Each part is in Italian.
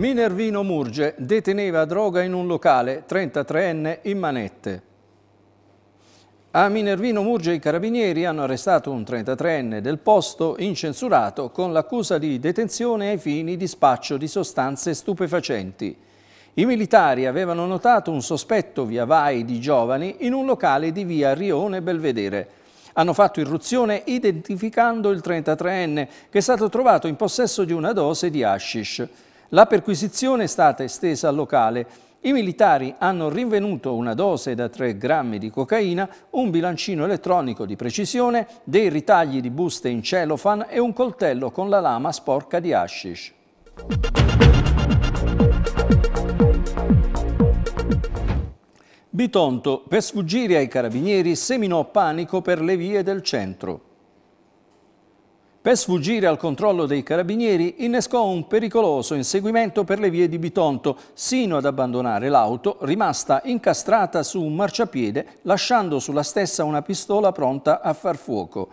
Minervino Murge deteneva droga in un locale, 33enne in manette. A Minervino Murge i carabinieri hanno arrestato un 33enne del posto incensurato con l'accusa di detenzione ai fini di spaccio di sostanze stupefacenti. I militari avevano notato un sospetto via vai di giovani in un locale di via Rione Belvedere. Hanno fatto irruzione identificando il 33enne che è stato trovato in possesso di una dose di hashish. La perquisizione è stata estesa al locale i militari hanno rinvenuto una dose da 3 grammi di cocaina, un bilancino elettronico di precisione, dei ritagli di buste in cellophane e un coltello con la lama sporca di hashish. Bitonto, per sfuggire ai carabinieri, seminò panico per le vie del centro. Per sfuggire al controllo dei carabinieri innescò un pericoloso inseguimento per le vie di Bitonto, sino ad abbandonare l'auto rimasta incastrata su un marciapiede, lasciando sulla stessa una pistola pronta a far fuoco.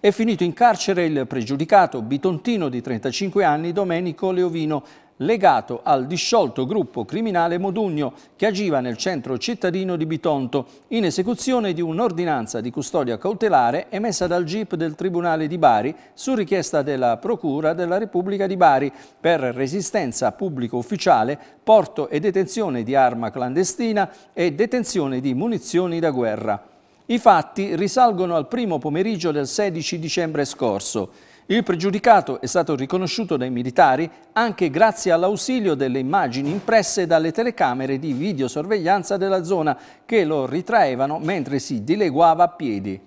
È finito in carcere il pregiudicato bitontino di 35 anni Domenico Leovino, legato al disciolto gruppo criminale Modugno che agiva nel centro cittadino di Bitonto in esecuzione di un'ordinanza di custodia cautelare emessa dal GIP del Tribunale di Bari su richiesta della Procura della Repubblica di Bari per resistenza pubblico ufficiale, porto e detenzione di arma clandestina e detenzione di munizioni da guerra. I fatti risalgono al primo pomeriggio del 16 dicembre scorso. Il pregiudicato è stato riconosciuto dai militari anche grazie all'ausilio delle immagini impresse dalle telecamere di videosorveglianza della zona che lo ritraevano mentre si dileguava a piedi.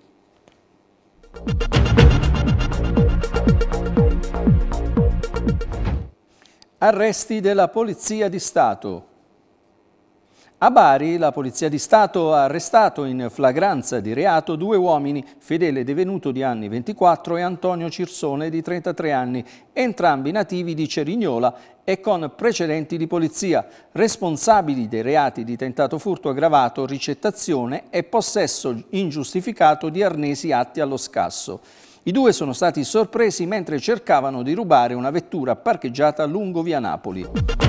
Arresti della Polizia di Stato. A Bari la Polizia di Stato ha arrestato in flagranza di reato due uomini, Fedele Devenuto di anni 24 e Antonio Cirsone di 33 anni, entrambi nativi di Cerignola e con precedenti di polizia, responsabili dei reati di tentato furto aggravato, ricettazione e possesso ingiustificato di arnesi atti allo scasso. I due sono stati sorpresi mentre cercavano di rubare una vettura parcheggiata lungo via Napoli.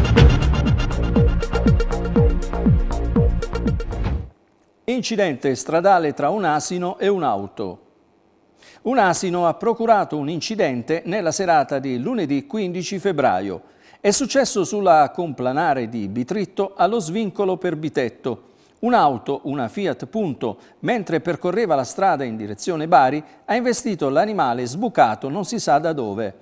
Incidente stradale tra un asino e un'auto. Un asino ha procurato un incidente nella serata di lunedì 15 febbraio. È successo sulla complanare di Bitritto allo svincolo per Bitetto. Un'auto, una Fiat Punto, mentre percorreva la strada in direzione Bari, ha investito l'animale sbucato non si sa da dove.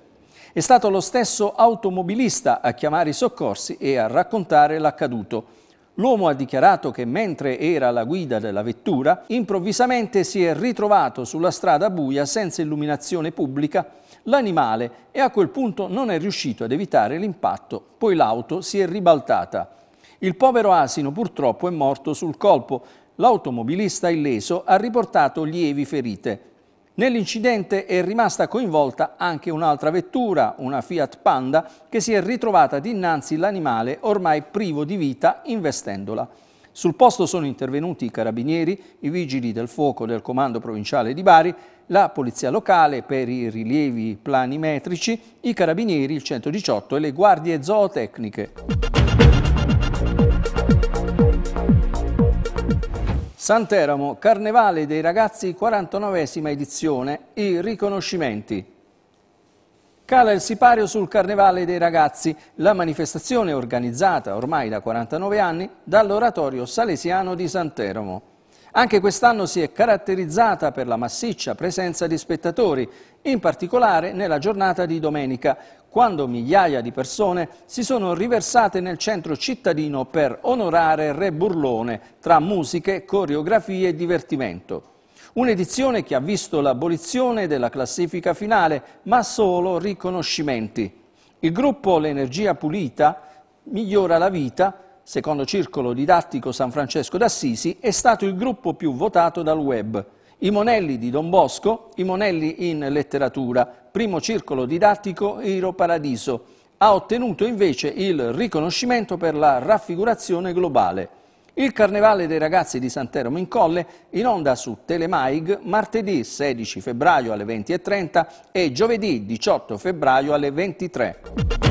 È stato lo stesso automobilista a chiamare i soccorsi e a raccontare l'accaduto. L'uomo ha dichiarato che mentre era alla guida della vettura, improvvisamente si è ritrovato sulla strada buia senza illuminazione pubblica l'animale e a quel punto non è riuscito ad evitare l'impatto, poi l'auto si è ribaltata. Il povero asino purtroppo è morto sul colpo. L'automobilista illeso ha riportato lievi ferite. Nell'incidente è rimasta coinvolta anche un'altra vettura, una Fiat Panda, che si è ritrovata dinanzi l'animale ormai privo di vita investendola. Sul posto sono intervenuti i carabinieri, i vigili del fuoco del comando provinciale di Bari, la polizia locale per i rilievi planimetrici, i carabinieri, il 118 e le guardie zootecniche. Santeramo, Carnevale dei ragazzi, 49esima edizione, i riconoscimenti. Cala il sipario sul Carnevale dei ragazzi, la manifestazione organizzata ormai da 49 anni dall'oratorio salesiano di Santeramo. Anche quest'anno si è caratterizzata per la massiccia presenza di spettatori, in particolare nella giornata di domenica, quando migliaia di persone si sono riversate nel centro cittadino per onorare Re Burlone tra musiche, coreografie e divertimento. Un'edizione che ha visto l'abolizione della classifica finale, ma solo riconoscimenti. Il gruppo L'Energia Pulita migliora la vita, secondo Circolo Didattico San Francesco d'Assisi, è stato il gruppo più votato dal web. I Monelli di Don Bosco, I Monelli in letteratura, primo circolo didattico Iro Paradiso. Ha ottenuto invece il riconoscimento per la raffigurazione globale. Il Carnevale dei ragazzi di Santeramo in Colle in onda su Telemaig martedì 16 febbraio alle 20.30 e giovedì 18 febbraio alle 23.